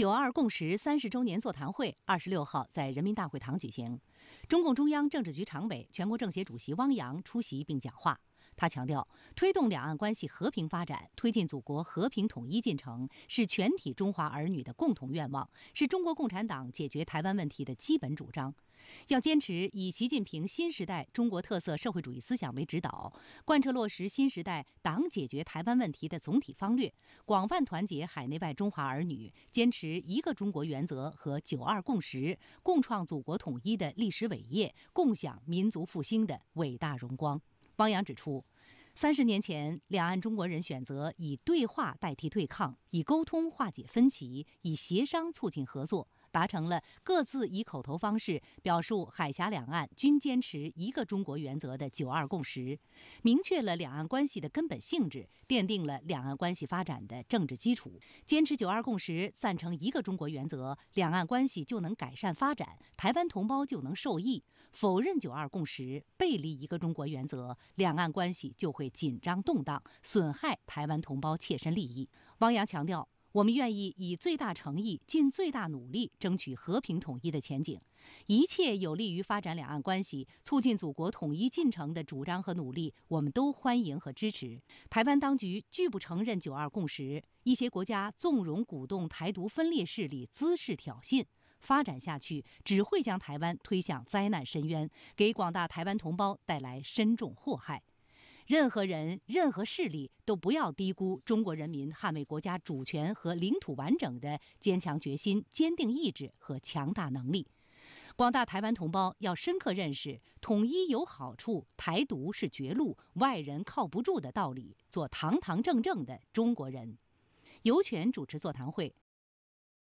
九二共识三十周年座谈会二十六号在人民大会堂举行，中共中央政治局常委、全国政协主席汪洋出席并讲话。他强调，推动两岸关系和平发展，推进祖国和平统一进程，是全体中华儿女的共同愿望，是中国共产党解决台湾问题的基本主张。要坚持以习近平新时代中国特色社会主义思想为指导，贯彻落实新时代党解决台湾问题的总体方略，广泛团结海内外中华儿女，坚持一个中国原则和“九二共识”，共创祖国统一的历史伟业，共享民族复兴的伟大荣光。汪洋指出，三十年前，两岸中国人选择以对话代替对抗，以沟通化解分歧，以协商促进合作。达成了各自以口头方式表述海峡两岸均坚持一个中国原则的“九二共识”，明确了两岸关系的根本性质，奠定了两岸关系发展的政治基础。坚持“九二共识”，赞成一个中国原则，两岸关系就能改善发展，台湾同胞就能受益；否认“九二共识”，背离一个中国原则，两岸关系就会紧张动荡，损害台湾同胞切身利益。汪洋强调。我们愿意以最大诚意、尽最大努力争取和平统一的前景。一切有利于发展两岸关系、促进祖国统一进程的主张和努力，我们都欢迎和支持。台湾当局拒不承认“九二共识”，一些国家纵容鼓动台独分裂势力滋事挑衅，发展下去只会将台湾推向灾难深渊，给广大台湾同胞带来深重祸害。任何人、任何势力都不要低估中国人民捍卫国家主权和领土完整的坚强决心、坚定意志和强大能力。广大台湾同胞要深刻认识统一有好处、台独是绝路、外人靠不住的道理，做堂堂正正的中国人。尤权主持座谈会。